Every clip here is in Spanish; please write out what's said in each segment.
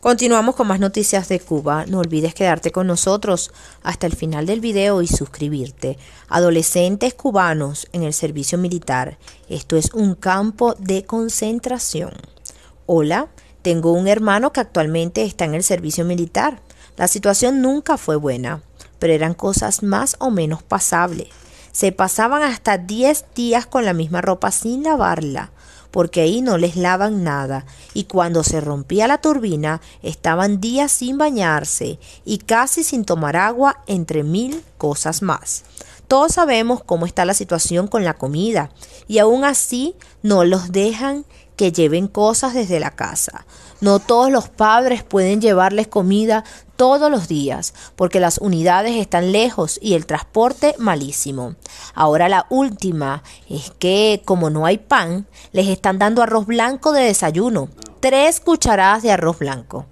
Continuamos con más noticias de Cuba. No olvides quedarte con nosotros hasta el final del video y suscribirte. Adolescentes cubanos en el servicio militar. Esto es un campo de concentración. Hola, tengo un hermano que actualmente está en el servicio militar. La situación nunca fue buena, pero eran cosas más o menos pasables. Se pasaban hasta 10 días con la misma ropa sin lavarla porque ahí no les lavan nada, y cuando se rompía la turbina estaban días sin bañarse y casi sin tomar agua, entre mil cosas más. Todos sabemos cómo está la situación con la comida, y aún así no los dejan que lleven cosas desde la casa. No todos los padres pueden llevarles comida todos los días, porque las unidades están lejos y el transporte malísimo. Ahora la última es que como no hay pan, les están dando arroz blanco de desayuno. Tres cucharadas de arroz blanco.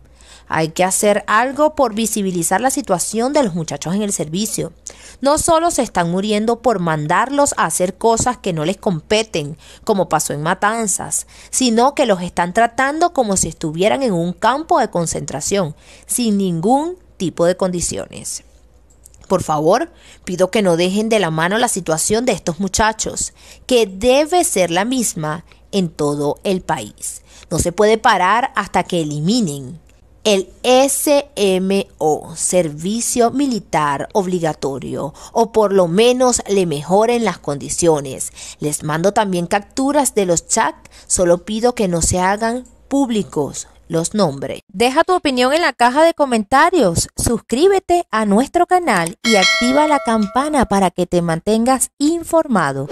Hay que hacer algo por visibilizar la situación de los muchachos en el servicio. No solo se están muriendo por mandarlos a hacer cosas que no les competen, como pasó en Matanzas, sino que los están tratando como si estuvieran en un campo de concentración, sin ningún tipo de condiciones. Por favor, pido que no dejen de la mano la situación de estos muchachos, que debe ser la misma en todo el país. No se puede parar hasta que eliminen el SMO, Servicio Militar Obligatorio, o por lo menos le mejoren las condiciones. Les mando también capturas de los chats, solo pido que no se hagan públicos los nombres. Deja tu opinión en la caja de comentarios, suscríbete a nuestro canal y activa la campana para que te mantengas informado.